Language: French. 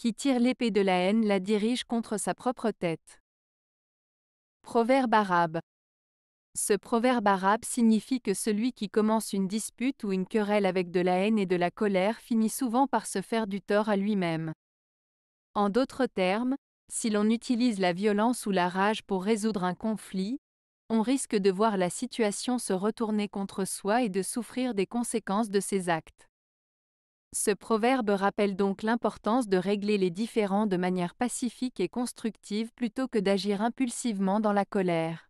qui tire l'épée de la haine la dirige contre sa propre tête. Proverbe arabe. Ce proverbe arabe signifie que celui qui commence une dispute ou une querelle avec de la haine et de la colère finit souvent par se faire du tort à lui-même. En d'autres termes, si l'on utilise la violence ou la rage pour résoudre un conflit, on risque de voir la situation se retourner contre soi et de souffrir des conséquences de ses actes. Ce proverbe rappelle donc l'importance de régler les différends de manière pacifique et constructive plutôt que d'agir impulsivement dans la colère.